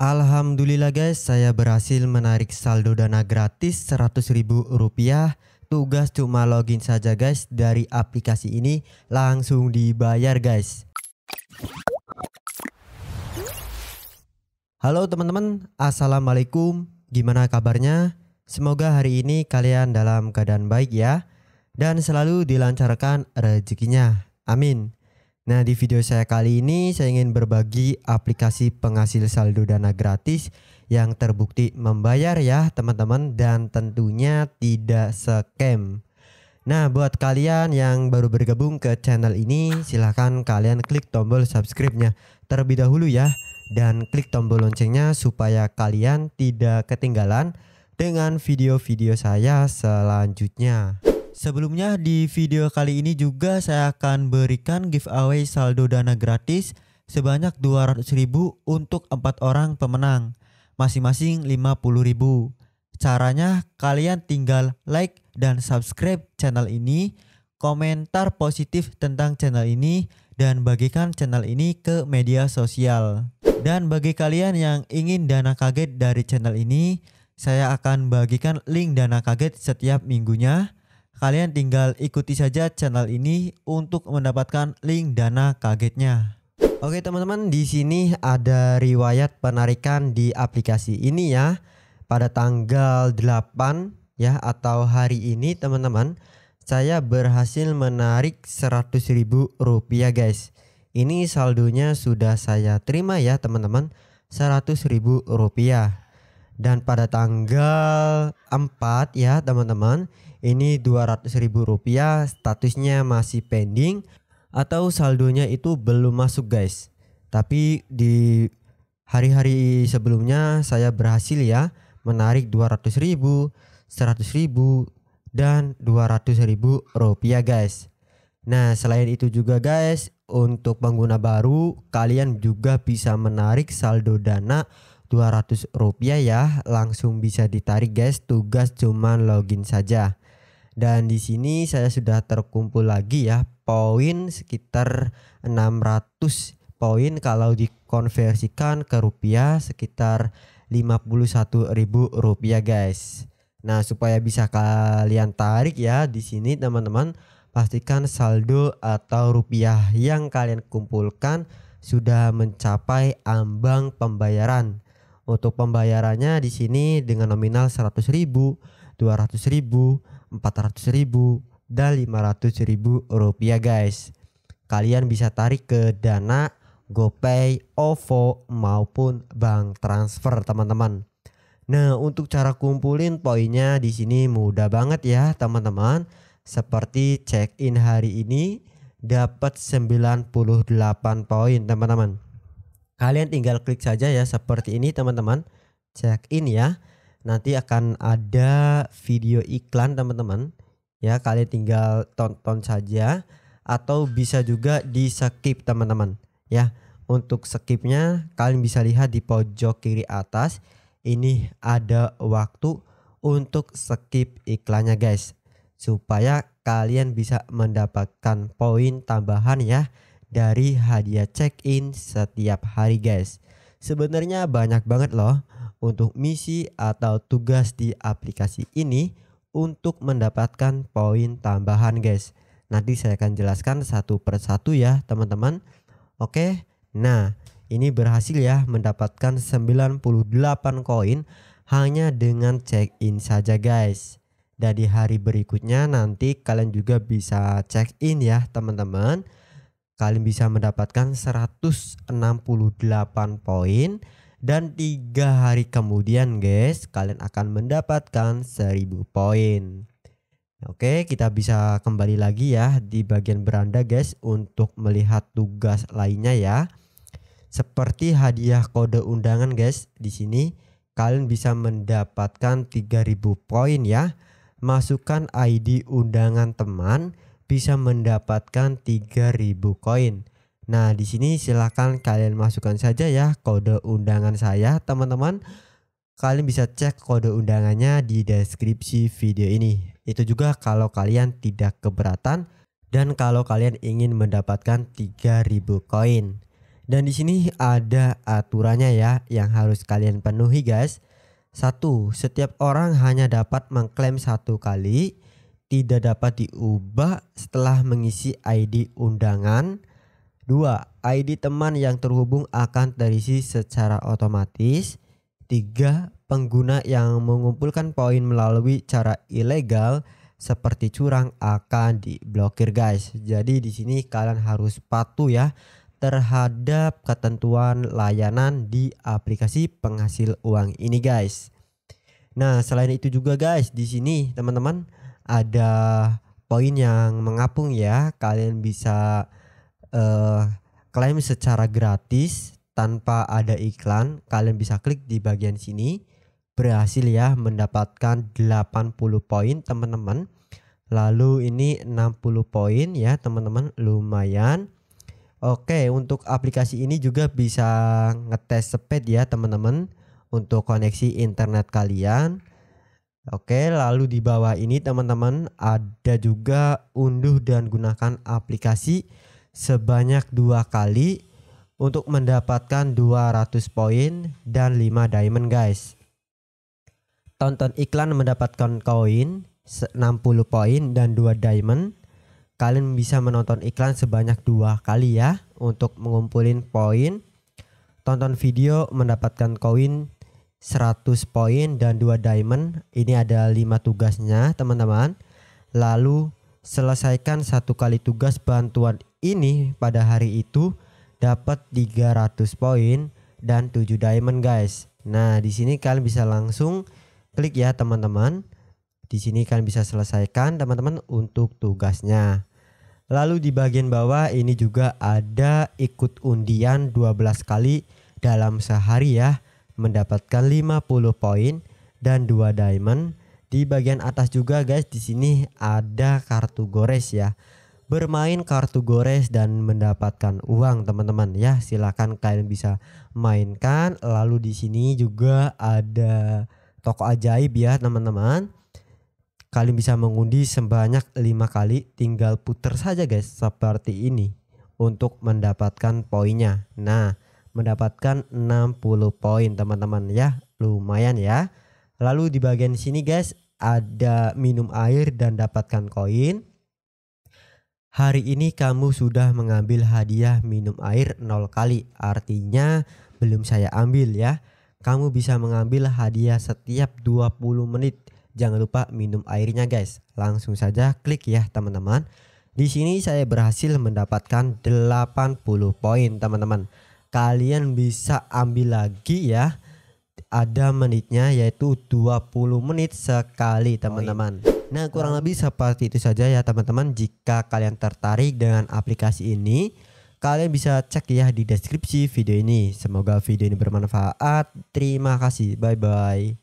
Alhamdulillah guys, saya berhasil menarik saldo dana gratis Rp100.000. Tugas cuma login saja guys dari aplikasi ini langsung dibayar guys. Halo teman-teman, Assalamualaikum. Gimana kabarnya? Semoga hari ini kalian dalam keadaan baik ya. Dan selalu dilancarkan rezekinya. Amin. Nah, di video saya kali ini saya ingin berbagi aplikasi penghasil saldo dana gratis yang terbukti membayar ya, teman-teman dan tentunya tidak scam. Nah, buat kalian yang baru bergabung ke channel ini, silahkan kalian klik tombol subscribe-nya terlebih dahulu ya dan klik tombol loncengnya supaya kalian tidak ketinggalan dengan video-video saya selanjutnya. Sebelumnya di video kali ini juga saya akan berikan giveaway saldo dana gratis sebanyak 200.000 untuk 4 orang pemenang, masing-masing 50.000. Caranya kalian tinggal like dan subscribe channel ini, komentar positif tentang channel ini, dan bagikan channel ini ke media sosial. Dan bagi kalian yang ingin dana kaget dari channel ini, saya akan bagikan link dana kaget setiap minggunya Kalian tinggal ikuti saja channel ini untuk mendapatkan link dana kagetnya. Oke teman-teman, di sini ada riwayat penarikan di aplikasi ini ya. Pada tanggal 8 ya atau hari ini teman-teman, saya berhasil menarik Rp100.000 guys. Ini saldonya sudah saya terima ya teman-teman, Rp100.000. Dan pada tanggal 4 ya teman-teman ini ribu rupiah, statusnya masih pending atau saldonya itu belum masuk guys. Tapi di hari-hari sebelumnya saya berhasil ya menarik ribu, 100 ribu dan ribu rupiah guys. Nah, selain itu juga guys, untuk pengguna baru kalian juga bisa menarik saldo dana 200 rupiah ya langsung bisa ditarik guys tugas cuman login saja dan di sini saya sudah terkumpul lagi ya poin sekitar 600 poin kalau dikonversikan ke rupiah sekitar 51.000 rupiah guys nah supaya bisa kalian tarik ya di sini teman-teman pastikan saldo atau rupiah yang kalian kumpulkan sudah mencapai ambang pembayaran. Untuk pembayarannya di sini dengan nominal 100.000, 200.000, 400.000 dan 500.000 rupiah guys. Kalian bisa tarik ke Dana, GoPay, OVO maupun bank transfer teman-teman. Nah, untuk cara kumpulin poinnya di sini mudah banget ya, teman-teman. Seperti check in hari ini dapat 98 poin, teman-teman. Kalian tinggal klik saja ya seperti ini teman-teman. Check in ya. Nanti akan ada video iklan teman-teman. Ya, kalian tinggal tonton saja atau bisa juga di skip teman-teman ya. Untuk skipnya kalian bisa lihat di pojok kiri atas ini ada waktu untuk skip iklannya guys supaya kalian bisa mendapatkan poin tambahan ya dari hadiah check-in setiap hari guys. Sebenarnya banyak banget loh untuk misi atau tugas di aplikasi ini untuk mendapatkan poin tambahan guys. Nanti saya akan jelaskan satu per satu ya teman-teman. Oke, nah ini berhasil ya mendapatkan 98 koin hanya dengan check-in saja guys. Dan hari berikutnya nanti kalian juga bisa check-in ya teman-teman kalian bisa mendapatkan 168 poin dan tiga hari kemudian guys kalian akan mendapatkan 1000 poin Oke kita bisa kembali lagi ya di bagian beranda guys untuk melihat tugas lainnya ya seperti hadiah kode undangan guys di sini kalian bisa mendapatkan 3000 poin ya masukkan ID undangan teman bisa mendapatkan 3000 koin. Nah, di sini silahkan kalian masukkan saja ya kode undangan saya, teman-teman. Kalian bisa cek kode undangannya di deskripsi video ini. Itu juga kalau kalian tidak keberatan dan kalau kalian ingin mendapatkan 3000 koin. Dan di sini ada aturannya ya yang harus kalian penuhi guys. Satu, setiap orang hanya dapat mengklaim satu kali tidak dapat diubah setelah mengisi ID undangan. 2. ID teman yang terhubung akan terisi secara otomatis. 3. Pengguna yang mengumpulkan poin melalui cara ilegal seperti curang akan diblokir guys. Jadi di sini kalian harus patuh ya terhadap ketentuan layanan di aplikasi penghasil uang ini guys. Nah, selain itu juga guys, di sini teman-teman ada poin yang mengapung ya. Kalian bisa uh, klaim secara gratis tanpa ada iklan. Kalian bisa klik di bagian sini. Berhasil ya mendapatkan 80 poin teman-teman. Lalu ini 60 poin ya teman-teman lumayan. Oke untuk aplikasi ini juga bisa ngetes speed ya teman-teman. Untuk koneksi internet kalian Oke, lalu di bawah ini teman-teman ada juga unduh dan gunakan aplikasi sebanyak dua kali untuk mendapatkan 200 poin dan 5 diamond guys. Tonton iklan mendapatkan koin 60 poin dan 2 diamond. Kalian bisa menonton iklan sebanyak dua kali ya untuk mengumpulin poin. Tonton video mendapatkan koin 100 poin dan 2 diamond. Ini ada 5 tugasnya, teman-teman. Lalu selesaikan satu kali tugas bantuan ini pada hari itu dapat 300 poin dan 7 diamond, guys. Nah, di sini kalian bisa langsung klik ya, teman-teman. Di sini kalian bisa selesaikan teman-teman untuk tugasnya. Lalu di bagian bawah ini juga ada ikut undian 12 kali dalam sehari ya mendapatkan 50 poin dan 2 diamond. Di bagian atas juga guys di sini ada kartu gores ya. Bermain kartu gores dan mendapatkan uang teman-teman ya. Silahkan kalian bisa mainkan. Lalu di sini juga ada toko ajaib ya teman-teman. Kalian bisa mengundi sebanyak 5 kali tinggal puter saja guys seperti ini untuk mendapatkan poinnya. Nah, mendapatkan 60 poin teman-teman ya. Lumayan ya. Lalu di bagian sini guys ada minum air dan dapatkan koin. Hari ini kamu sudah mengambil hadiah minum air nol kali. Artinya belum saya ambil ya. Kamu bisa mengambil hadiah setiap 20 menit. Jangan lupa minum airnya guys. Langsung saja klik ya teman-teman. Di sini saya berhasil mendapatkan 80 poin teman-teman kalian bisa ambil lagi ya ada menitnya yaitu 20 menit sekali teman-teman. Nah, nah kurang lebih seperti itu saja ya teman-teman jika kalian tertarik dengan aplikasi ini kalian bisa cek ya di deskripsi video ini. Semoga video ini bermanfaat. Terima kasih. Bye bye.